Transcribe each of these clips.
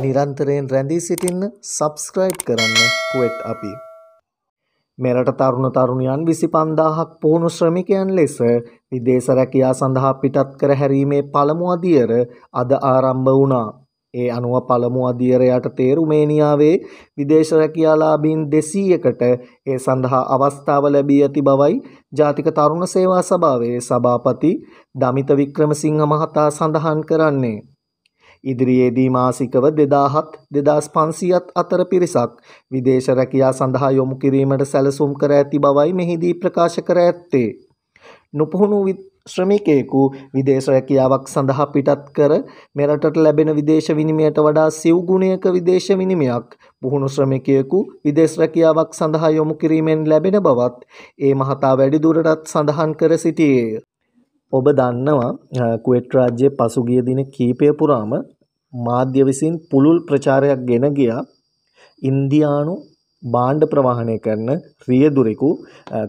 නිරන්තරයෙන් රැඳී සිටින්න සබස්ක්‍රයිබ් කරන්න කුවෙට් අපි. මෙරට තරුණ තරුණියන් විසි පන්දාහක් පුහුණු ශ්‍රමිකයන් ලෙස විදේශ රැකියා සඳහා පිටත් කර හැරීමේ පළමු අදියර අද ආරම්භ වුණා. ඒ අනුව පළමු අධියරයට තේරුමේනියාවේ විදේශ රැකියාලාබීන් දෙසීයකට ඒ සඳහා අවස්ථාව ලැබී ඇති බවයි ජාතික තරුණ සේවා සභාවේ සභාපති දමිත වික්‍රමසිංහ මහතා සඳහන් කරන්නේ. ඉදිරියේදී මාසිකව 2000ත් 2500ත් අතර පිරිසක් විදේශ රැකියා සඳහා යොමු කිරීමට සැලසුම් කර ඇති බවයි මෙහිදී ප්‍රකාශ කර ඇත්තේ. නුපුහුණු ශ්‍රමිකයෙකු විදේශ රැකියාවක් සඳහා පිටත් කර මෙරටට ලැබෙන විදේශ විනිමයට වඩා සිව් ගුණයක විදේශ විනිමයක් පුහුණු ශ්‍රමිකයෙකු විදේශ රැකියාවක් සඳහා යොමු කිරීමෙන් ලැබෙන බවත් ඒ මහතා වැඩිදුරටත් සඳහන් කර සිටියේ. ඔබ දන්නවා කුවේට් රාජ්‍යයේ පසුගිය දින කීපය පුරාම මාධ්‍ය විසින් පුළුල් ප්‍රචාරයක් ගෙන ගියා ඉන්දියානු භාණ්ඩ ප්‍රවාහනය කරන රියදුරෙකු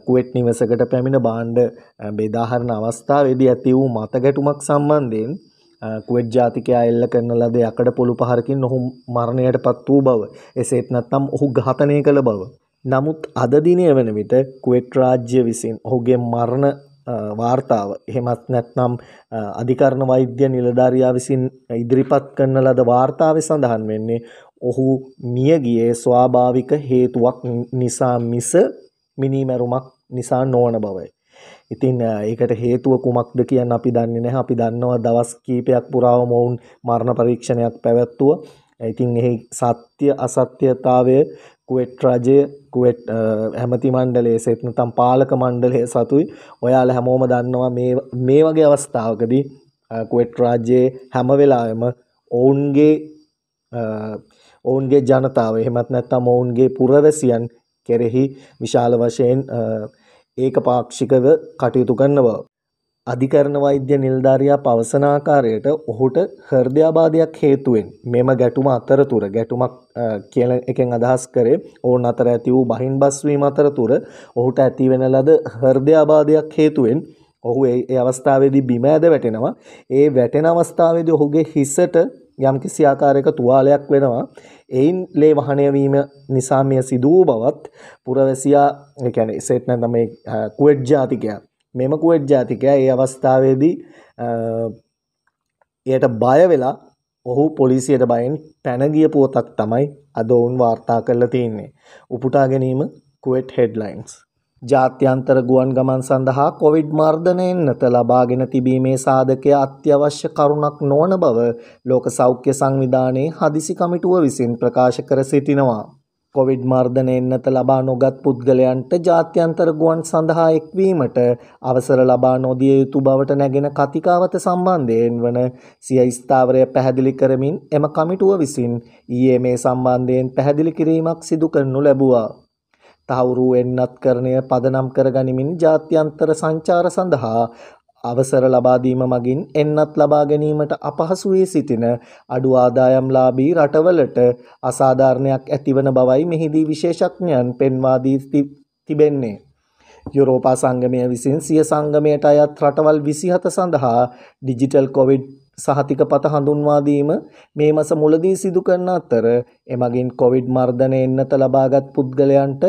කුවේට් නිවසකට පැමිණ භාණ්ඩ බෙදාහරණ අවස්ථාවේදී ඇති වූ මතගැටුමක් සම්බන්ධයෙන් කුවේට් ජාතිකයා එල්ල කරන ලද යකඩ පොළු පහරකින් ඔහු මරණයටපත් වූ බව එසේත් නැත්නම් ඔහු ඝාතනය කළ බව නමුත් අද දිනය වන විට කුවේට් රාජ්‍ය විසින් ඔහුගේ මරණ වාර්තාව එහෙමත් නැත්නම් අධිකරණ වෛද්‍ය නිලධාරියා විසින් ඉදිරිපත් කරන ලද වාර්තාවේ සඳහන් වෙන්නේ ඔහු මියගියේ ස්වාභාවික හේතුවක් නිසා මිස මිනීමැරුමක් නිසා නොවන බවයි. ඉතින් ඒකට හේතුව කුමක්ද කියන්න අපි දන්නේ නැහැ. අපි දන්නවා දවස් කීපයක් පුරාම ඔවුන් මරණ පරීක්ෂණයක් පැවැත්වුවා. ඉතින් එහි සත්‍ය අසත්‍යතාවය කුවෙට් රජය කුවෙට් ඇමති මණ්ඩලයේ සෙත් නැත්නම් පාලක මණ්ඩලයේ සතුයි ඔයාලා හැමෝම දන්නවා මේ මේ වගේ අවස්ථාවකදී කුවෙට් රාජ්‍යයේ හැම වෙලාවෙම ඔවුන්ගේ ඔවුන්ගේ ජනතාව එහෙමත් නැත්නම් ඔවුන්ගේ පුරවැසියන් කෙරෙහි විශාල වශයෙන් ඒකපාක්ෂිකව කටයුතු කරන බව. අධිකරණ වෛද්‍ය නිල්ධාරයා පවසන ආකාරයට ඔහුට හෘදයාබාධයක් හේතුවෙන් මෙම ගැටුම අතරතුර ගැටුමක් කියල එකෙන් අදහස් කරේ ඕන් අතර ඇති වූ බහින් බස්වීම අතරතුර ඔහුට ඇතිවෙන ලද හෘදයාබාධයක් හේතුවෙන් ඔහු ඒ අවස්ථාවේදී බිම ඇද වැටෙනවා ඒ වැටෙන අවස්ථාවේදී ඔහුගේ හිසට යම්කිසි ආකාරයක තුවාලයක් වෙනවා එයින් ලේ වහණය වීම නිසා මෙය සිදු වූ බවත් පුරවැසියා ඒ කියන්නේ සෙට් නැත්නම් මේ කුවෙට් ජාතිකයා මෙම කුවට් ජාතිකයා ඒ අවස්ථාවේදී එයට බය වෙලා ඔහු පොලිසියට බයෙන් පැනගිය පුවතක් තමයි අද ඔවුන් වාර්තා කරලා තියන්නේ. උපුටා ගැනීම කුවට් හෙඩ්ලයින්ස්. ජාත්‍යන්තර ගුවන් ගමන් සඳහා කොවිඩ් මර්ධනයෙන්නත ලබාගෙන තිබීමේ සාධකය අත්‍යවශ්‍ය කරුණක් නොවන බව ලෝක සෞඛ්‍ය සංවිධානයේ හදිසි කමිටුව විසින් ප්‍රකාශ කර සිටිනවා. කොවිඩ් මර්ධනයෙන් නැත ලබා නොගත් පුද්ගලයන්ට ජාත්‍යන්තර ගුවන් සඳහා එක්වීමට අවසර ලබා නොදිය යුතු බවට නැගෙන කතිකාවත සම්බන්ධයෙන් වන සිය ස්ථාවරය පැහැදිලි කරමින් එම කමිටුව විසින් ඊයේ මේ සම්බන්ධයෙන් පැහැදිලි කිරීමක් සිදු කරනු ලැබුවා. තහවුරු එන්නත්කරණය පදනම් කරගනිමින් ජාත්‍යන්තර සංචාර සඳහා අවසර ලබාදීම මගින් එන්නත් ලබා ගැනීමට අපහසු වී සිටින අඩු ආදායම්ලාභී රටවලට අසාධාරණයක් ඇතිවන බවයි මෙහිදී විශේෂඥයන් පෙන්වා දී තිබෙන්නේ. යුරෝපා සංගමය විසින් සිය සංගමයට අයත් රටවල් 27 සඳහා ඩිජිටල් කොවිඩ් සහතික පත හඳුන්වාදීම මේ මස මුලදී සිදු කරන අතර එමගින් කොවිඩ් මර්ධනය එන්නත ලබාගත් පුද්ගලයන්ට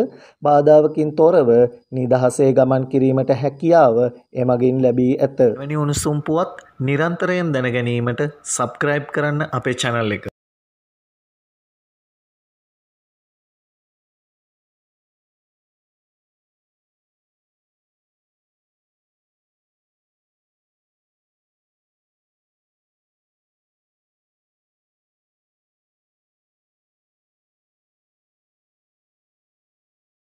බාධාවකින් තොරව නිදහසේ ගමන් කිරීමට හැකියාව එමගින් ලැබී ඇත. වැනි උණුසුම්පුවත් නිරන්තරයෙන් දැනගැනීමට සබස්ක්‍රයිබ් කරන්න අපේ චැනල් එක.